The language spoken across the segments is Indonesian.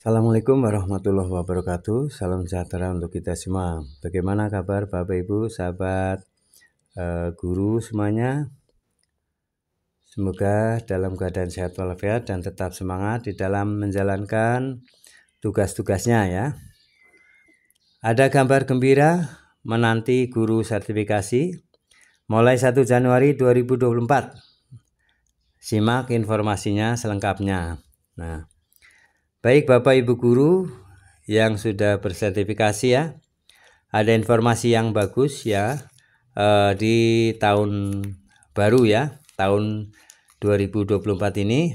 Assalamualaikum warahmatullahi wabarakatuh. Salam sejahtera untuk kita semua. Bagaimana kabar Bapak Ibu, sahabat eh, guru semuanya? Semoga dalam keadaan sehat walafiat dan tetap semangat di dalam menjalankan tugas-tugasnya ya. Ada gambar gembira menanti guru sertifikasi mulai 1 Januari 2024. Simak informasinya selengkapnya. Nah, Baik Bapak Ibu guru yang sudah bersertifikasi ya. Ada informasi yang bagus ya eh, di tahun baru ya, tahun 2024 ini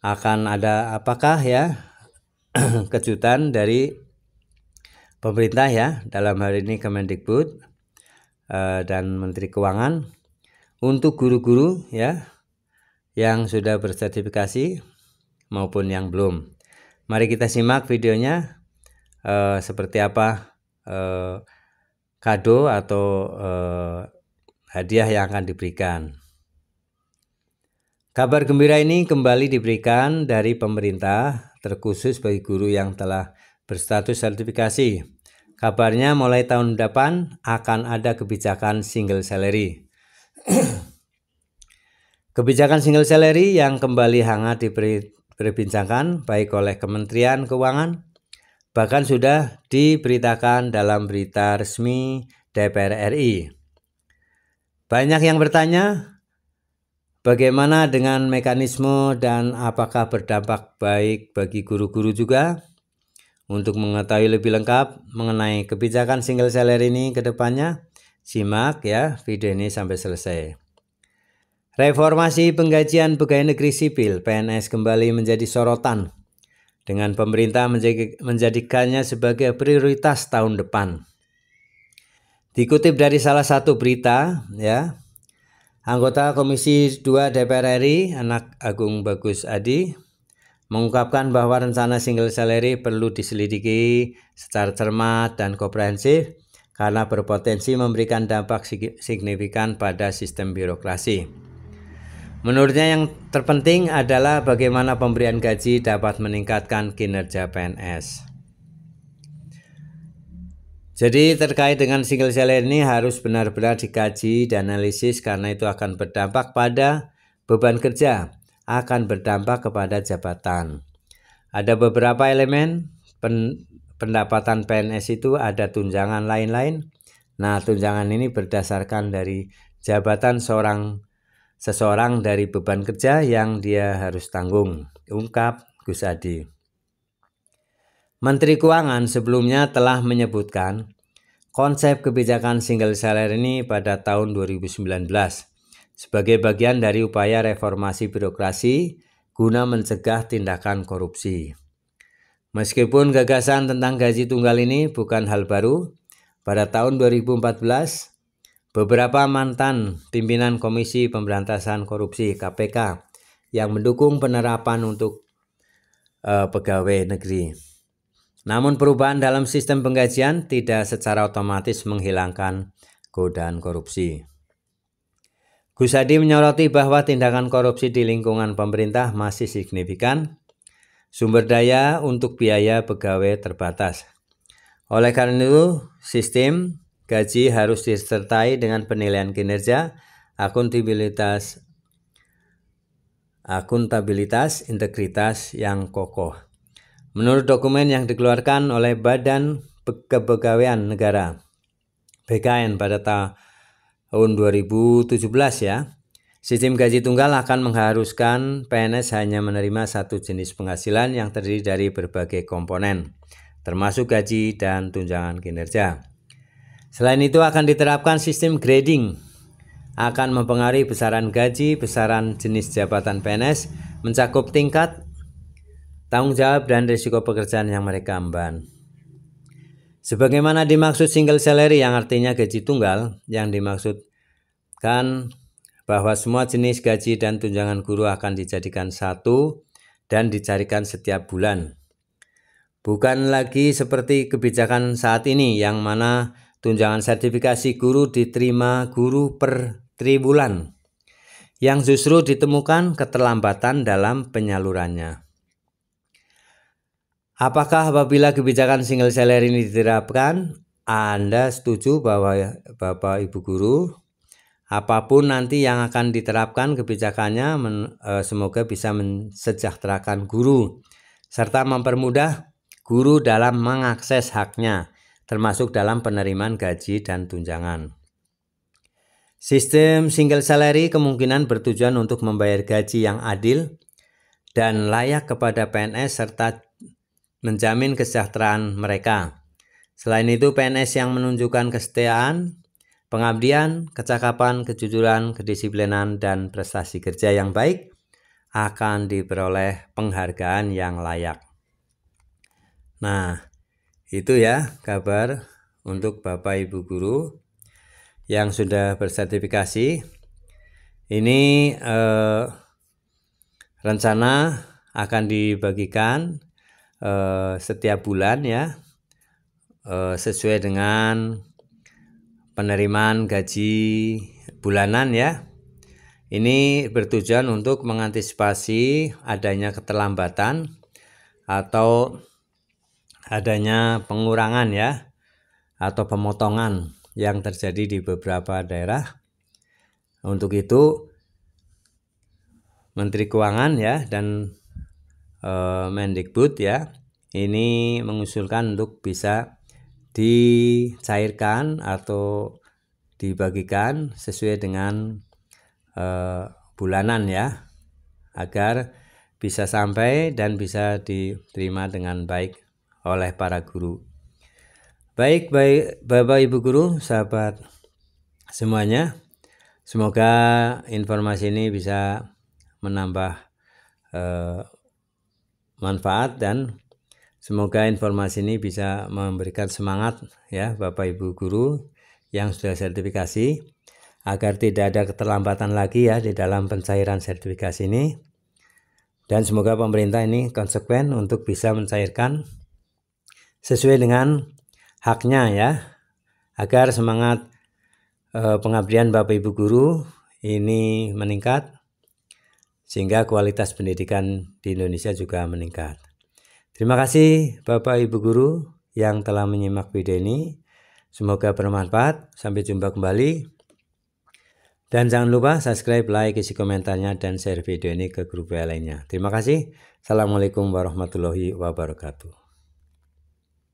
akan ada apakah ya kejutan dari pemerintah ya dalam hari ini Kemendikbud eh, dan Menteri Keuangan untuk guru-guru ya yang sudah bersertifikasi maupun yang belum. Mari kita simak videonya eh, seperti apa eh, kado atau eh, hadiah yang akan diberikan. Kabar gembira ini kembali diberikan dari pemerintah, terkhusus bagi guru yang telah berstatus sertifikasi. Kabarnya mulai tahun depan akan ada kebijakan single salary. kebijakan single salary yang kembali hangat diberi, diperbincangkan baik oleh Kementerian Keuangan, bahkan sudah diberitakan dalam berita resmi DPR RI. Banyak yang bertanya, bagaimana dengan mekanisme dan apakah berdampak baik bagi guru-guru juga? Untuk mengetahui lebih lengkap mengenai kebijakan single seller ini ke depannya, simak ya video ini sampai selesai. Reformasi penggajian pegawai negeri sipil PNS kembali menjadi sorotan dengan pemerintah menjadikannya sebagai prioritas tahun depan. Dikutip dari salah satu berita, ya, anggota Komisi 2 DPR RI, anak Agung Bagus Adi, mengungkapkan bahwa rencana single salary perlu diselidiki secara cermat dan komprehensif karena berpotensi memberikan dampak signifikan pada sistem birokrasi. Menurutnya yang terpenting adalah bagaimana pemberian gaji dapat meningkatkan kinerja PNS. Jadi terkait dengan single salary ini harus benar-benar dikaji dan analisis karena itu akan berdampak pada beban kerja, akan berdampak kepada jabatan. Ada beberapa elemen pen, pendapatan PNS itu ada tunjangan lain-lain. Nah, tunjangan ini berdasarkan dari jabatan seorang seseorang dari beban kerja yang dia harus tanggung, ungkap Gus Adi. Menteri Keuangan sebelumnya telah menyebutkan konsep kebijakan single salary ini pada tahun 2019 sebagai bagian dari upaya reformasi birokrasi guna mencegah tindakan korupsi. Meskipun gagasan tentang gaji tunggal ini bukan hal baru, pada tahun 2014 Beberapa mantan pimpinan Komisi Pemberantasan Korupsi (KPK) yang mendukung penerapan untuk uh, pegawai negeri. Namun perubahan dalam sistem penggajian tidak secara otomatis menghilangkan godaan korupsi. Gus Hadi menyoroti bahwa tindakan korupsi di lingkungan pemerintah masih signifikan. Sumber daya untuk biaya pegawai terbatas. Oleh karena itu, sistem Gaji harus disertai dengan penilaian kinerja, akuntabilitas, akuntabilitas, integritas yang kokoh. Menurut dokumen yang dikeluarkan oleh Badan Kepegawaian Negara BKN pada tahun 2017 ya, sistem gaji tunggal akan mengharuskan PNS hanya menerima satu jenis penghasilan yang terdiri dari berbagai komponen, termasuk gaji dan tunjangan kinerja. Selain itu akan diterapkan sistem grading akan mempengaruhi besaran gaji, besaran jenis jabatan PNS, mencakup tingkat tanggung jawab dan risiko pekerjaan yang mereka emban. Sebagaimana dimaksud single salary yang artinya gaji tunggal, yang dimaksudkan bahwa semua jenis gaji dan tunjangan guru akan dijadikan satu dan dicarikan setiap bulan. Bukan lagi seperti kebijakan saat ini yang mana Tunjangan sertifikasi guru diterima guru per triwulan yang justru ditemukan keterlambatan dalam penyalurannya. Apakah apabila kebijakan single salary ini diterapkan, Anda setuju bahwa Bapak Ibu guru apapun nanti yang akan diterapkan kebijakannya eh, semoga bisa mensejahterakan guru serta mempermudah guru dalam mengakses haknya termasuk dalam penerimaan gaji dan tunjangan. Sistem single salary kemungkinan bertujuan untuk membayar gaji yang adil dan layak kepada PNS serta menjamin kesejahteraan mereka. Selain itu, PNS yang menunjukkan kesetiaan, pengabdian, kecakapan, kejujuran, kedisiplinan, dan prestasi kerja yang baik akan diperoleh penghargaan yang layak. Nah, itu ya kabar untuk Bapak Ibu guru yang sudah bersertifikasi. Ini eh, rencana akan dibagikan eh, setiap bulan ya eh, sesuai dengan penerimaan gaji bulanan ya. Ini bertujuan untuk mengantisipasi adanya keterlambatan atau adanya pengurangan ya atau pemotongan yang terjadi di beberapa daerah. Untuk itu Menteri Keuangan ya dan e, Mendikbud ya ini mengusulkan untuk bisa dicairkan atau dibagikan sesuai dengan e, bulanan ya agar bisa sampai dan bisa diterima dengan baik oleh para guru. Baik, baik Bapak Ibu guru, sahabat semuanya. Semoga informasi ini bisa menambah eh, manfaat dan semoga informasi ini bisa memberikan semangat ya Bapak Ibu guru yang sudah sertifikasi agar tidak ada keterlambatan lagi ya di dalam pencairan sertifikasi ini. Dan semoga pemerintah ini konsekuen untuk bisa mencairkan sesuai dengan haknya ya agar semangat eh, pengabdian Bapak Ibu guru ini meningkat sehingga kualitas pendidikan di Indonesia juga meningkat. Terima kasih Bapak Ibu guru yang telah menyimak video ini. Semoga bermanfaat. Sampai jumpa kembali. Dan jangan lupa subscribe, like, isi komentarnya, dan share video ini ke grup lainnya. Terima kasih. Assalamualaikum warahmatullahi wabarakatuh.